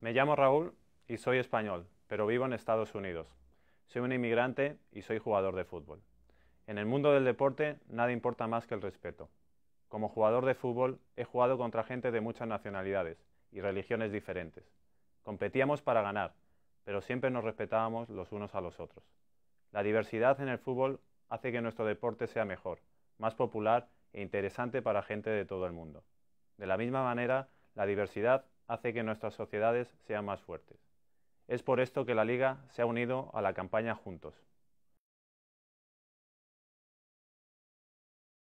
Me llamo Raúl y soy español, pero vivo en Estados Unidos. Soy un inmigrante y soy jugador de fútbol. En el mundo del deporte nada importa más que el respeto. Como jugador de fútbol he jugado contra gente de muchas nacionalidades y religiones diferentes. Competíamos para ganar, pero siempre nos respetábamos los unos a los otros. La diversidad en el fútbol hace que nuestro deporte sea mejor, más popular e interesante para gente de todo el mundo. De la misma manera, la diversidad hace que nuestras sociedades sean más fuertes. Es por esto que la Liga se ha unido a la campaña Juntos.